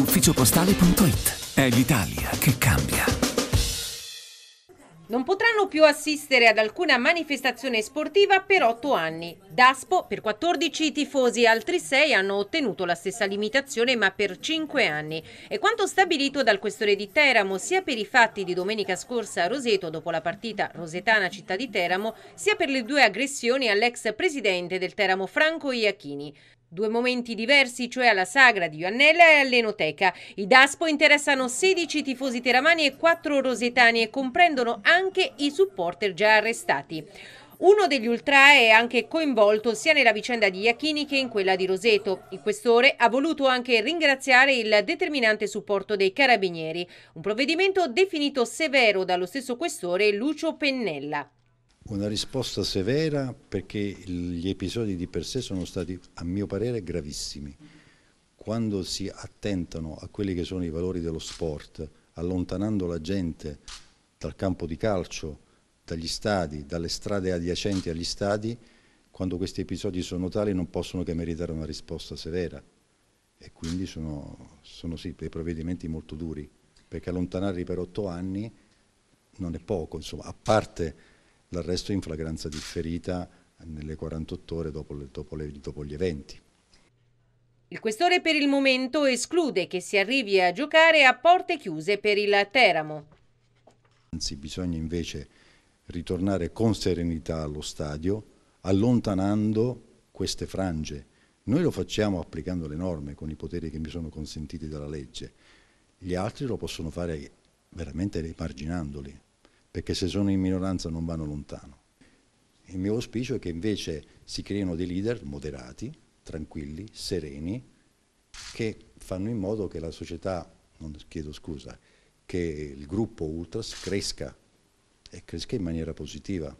ufficiopostale.it. È l'Italia che cambia. Non potranno più assistere ad alcuna manifestazione sportiva per 8 anni. Daspo per 14 tifosi, altri 6 hanno ottenuto la stessa limitazione ma per 5 anni. E quanto stabilito dal questore di Teramo sia per i fatti di domenica scorsa a Roseto dopo la partita Rosetana città di Teramo, sia per le due aggressioni all'ex presidente del Teramo Franco Iachini. Due momenti diversi, cioè alla Sagra di Ioannella e all'Enoteca. I Daspo interessano 16 tifosi teramani e 4 rosetani e comprendono anche i supporter già arrestati. Uno degli ultra è anche coinvolto sia nella vicenda di Iachini che in quella di Roseto. Il questore ha voluto anche ringraziare il determinante supporto dei carabinieri, un provvedimento definito severo dallo stesso questore Lucio Pennella. Una risposta severa perché gli episodi di per sé sono stati, a mio parere, gravissimi. Quando si attentano a quelli che sono i valori dello sport, allontanando la gente dal campo di calcio, dagli stadi, dalle strade adiacenti agli stadi, quando questi episodi sono tali non possono che meritare una risposta severa e quindi sono, sono sì, dei provvedimenti molto duri, perché allontanarli per otto anni non è poco, insomma, a parte l'arresto in flagranza differita nelle 48 ore dopo, dopo, le, dopo gli eventi. Il questore per il momento esclude che si arrivi a giocare a porte chiuse per il Teramo. Anzi, bisogna invece ritornare con serenità allo stadio, allontanando queste frange. Noi lo facciamo applicando le norme con i poteri che mi sono consentiti dalla legge. Gli altri lo possono fare veramente marginandoli perché se sono in minoranza non vanno lontano. Il mio auspicio è che invece si creino dei leader moderati, tranquilli, sereni, che fanno in modo che la società, non chiedo scusa, che il gruppo Ultras cresca e cresca in maniera positiva.